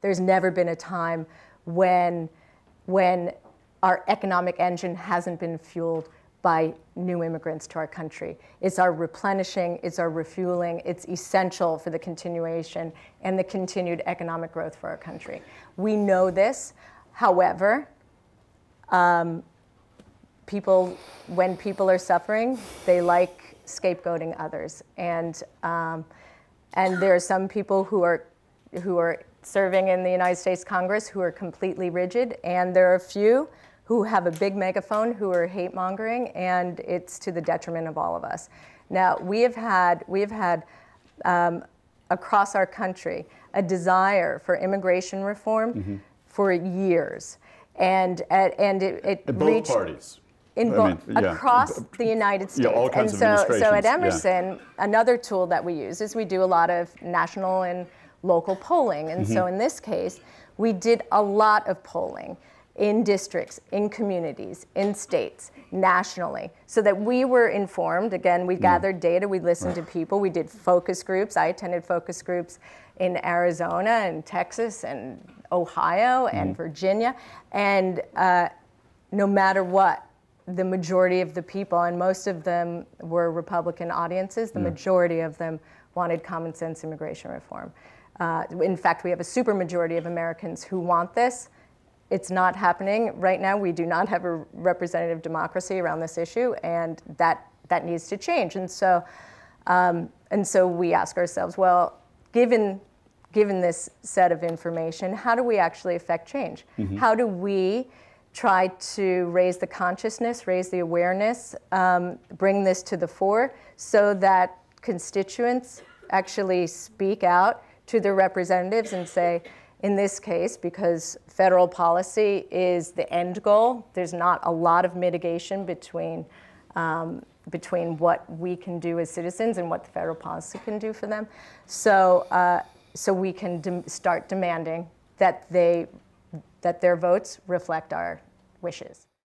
There's never been a time when, when our economic engine hasn't been fueled by new immigrants to our country. It's our replenishing, it's our refueling, it's essential for the continuation and the continued economic growth for our country. We know this. However, um, people, when people are suffering, they like scapegoating others. And, um, and there are some people who are, who are serving in the United States Congress who are completely rigid, and there are a few who have a big megaphone who are hate mongering, and it's to the detriment of all of us. Now we have had we have had um, across our country a desire for immigration reform mm -hmm. for years, and and it, it in both reached, parties. In mean, yeah. across the United States, yeah, all kinds and of so so at Emerson, yeah. another tool that we use is we do a lot of national and local polling. And mm-hmm. so in this case, we did a lot of polling in districts, in communities, in states, nationally, so that we were informed. Again, we mm-hmm. gathered data, we listened to people, we did focus groups. I attended focus groups in Arizona and Texas and Ohio and mm Virginia. And uh, no matter what, the majority of the people, and most of them were Republican audiences, the yeah. majority of them wanted common sense immigration reform. Uh, in fact, we have a supermajority of Americans who want this. It's not happening right now. We do not have a representative democracy around this issue, and that that needs to change. And so, um, and so we ask ourselves, well, given given this set of information, how do we actually affect change? Mm-hmm. How do we try to raise the consciousness, raise the awareness, um, bring this to the fore so that constituents actually speak out to their representatives and say, in this case, because federal policy is the end goal, there's not a lot of mitigation between, um, between what we can do as citizens and what the federal policy can do for them. So, uh, so we can de start demanding that, they, that their votes reflect our wishes.